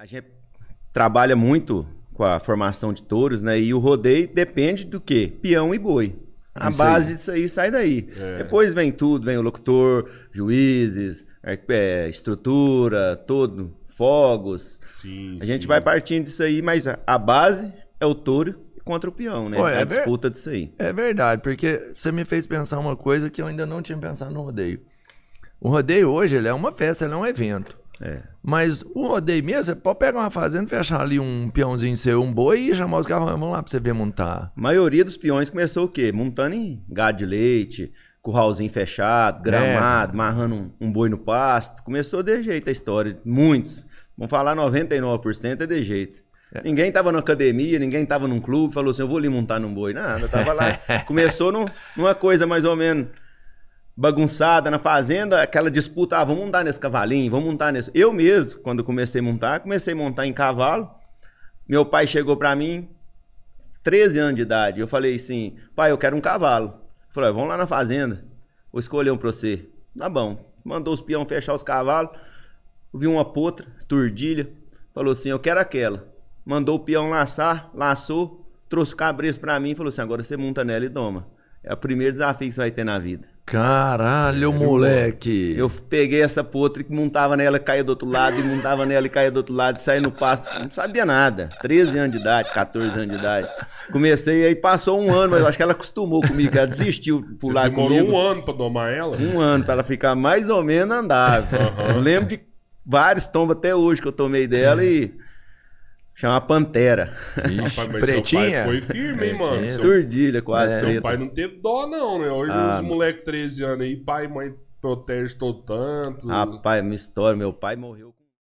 A gente trabalha muito com a formação de touros, né? E o rodeio depende do quê? Peão e boi. A Isso base aí. disso aí sai daí. É. Depois vem tudo, vem o locutor, juízes, é, é, estrutura, todo, fogos. Sim, a gente sim. vai partindo disso aí, mas a base é o touro contra o peão, né? Pô, é a disputa ver... disso aí. É verdade, porque você me fez pensar uma coisa que eu ainda não tinha pensado no rodeio. O rodeio hoje ele é uma festa, ele é um evento. É. Mas o rodeio mesmo, você pode pegar uma fazenda, fechar ali um peãozinho seu, um boi e chamar os caras, vamos lá pra você ver montar. A maioria dos peões começou o quê? Montando em gado de leite, curralzinho fechado, é. gramado, é. marrando um, um, boi no pasto. Começou de jeito a história, muitos. Vamos falar 99% é de jeito. É. Ninguém tava na academia, ninguém tava num clube, falou assim, eu vou ali montar num boi. Nada, tava lá. Começou numa coisa mais ou menos bagunçada na fazenda, aquela disputa, ah, vamos montar nesse cavalinho, vamos montar nesse. Eu mesmo, quando comecei a montar, comecei a montar em cavalo. Meu pai chegou para mim, 13 anos de idade. Eu falei assim: pai, eu quero um cavalo. Ele falou: é, vamos lá na fazenda, vou escolher um pra você. Tá bom. Mandou os peão fechar os cavalos. Vi uma potra, turdilha. Falou assim: eu quero aquela. Mandou o peão laçar, laçou, trouxe o cabresto pra mim e falou assim: agora você monta nela e doma. É o primeiro desafio que você vai ter na vida. Caralho, Sério, moleque! Eu peguei essa potra que montava nela, caía do outro lado, e montava nela e caía do outro lado, saía no passo, não sabia nada. 13 anos de idade, 14 anos de idade. Comecei, aí passou um ano, mas eu acho que ela acostumou comigo, ela desistiu de pular Você demorou comigo. um ano pra domar ela? Um ano, pra ela ficar mais ou menos andável. Uhum. Eu lembro de vários tombos até hoje que eu tomei dela e Chama Pantera. Ixi, pretinha? foi firme, hein, mano? Pretinha. Seu, Turdilha, quase. Seu pai não teve dó, não, né? Hoje ah, os moleques 13 anos aí, pai e mãe protege todo tanto. Rapaz, minha história, meu pai morreu